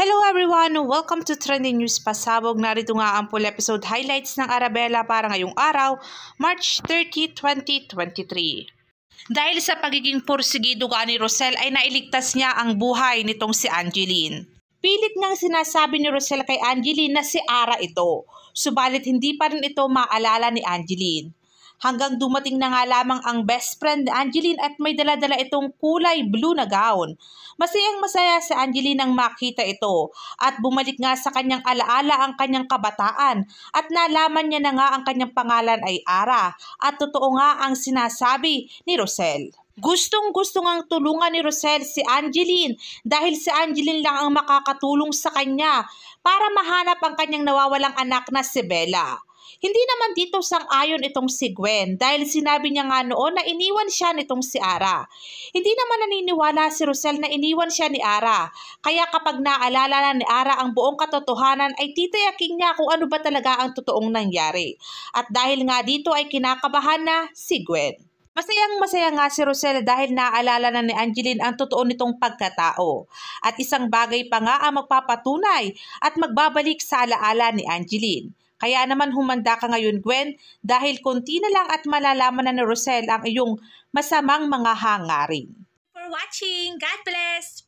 Hello everyone! Welcome to Trending News Pasabog. Narito nga ang full episode highlights ng Arabella para ngayong araw, March 30, 2023. Dahil sa pagiging porsigido ka ni Rosel ay nailigtas niya ang buhay nitong si Angeline. Pilit ngang sinasabi ni Rosel kay Angeline na si Ara ito, subalit hindi pa rin ito maalala ni Angeline hanggang dumating na nga lamang ang best friend ni Angeline at may dala-dala itong kulay blue na gown. Masayang masaya si Angeline nang makita ito at bumalik nga sa kanyang alaala ang kanyang kabataan at nalaman niya na nga ang kanyang pangalan ay Ara at totoo nga ang sinasabi ni Roselle. Gustong-gusto ngang tulungan ni Roselle si Angeline dahil si Angeline lang ang makakatulong sa kanya para mahanap ang kanyang nawawalang anak na si Bella. Hindi naman dito sang-ayon itong si Gwen dahil sinabi niya nga noon na iniwan siya nitong si Ara. Hindi naman naniniwala si Rosel na iniwan siya ni Ara. Kaya kapag naalala na ni Ara ang buong katotohanan ay titayakin niya kung ano ba talaga ang totoong nangyari. At dahil nga dito ay kinakabahan na si Gwen. Masayang masaya nga si Rosel dahil naaalala na ni Angeline ang totoo nitong pagkatao. At isang bagay pa nga ang magpapatunay at magbabalik sa alaala ni Angeline. Kaya naman humanda ka ngayon, Gwen, dahil konti na lang at malalaman na ni Rosel ang iyong masamang mga hangarin. For watching, God bless!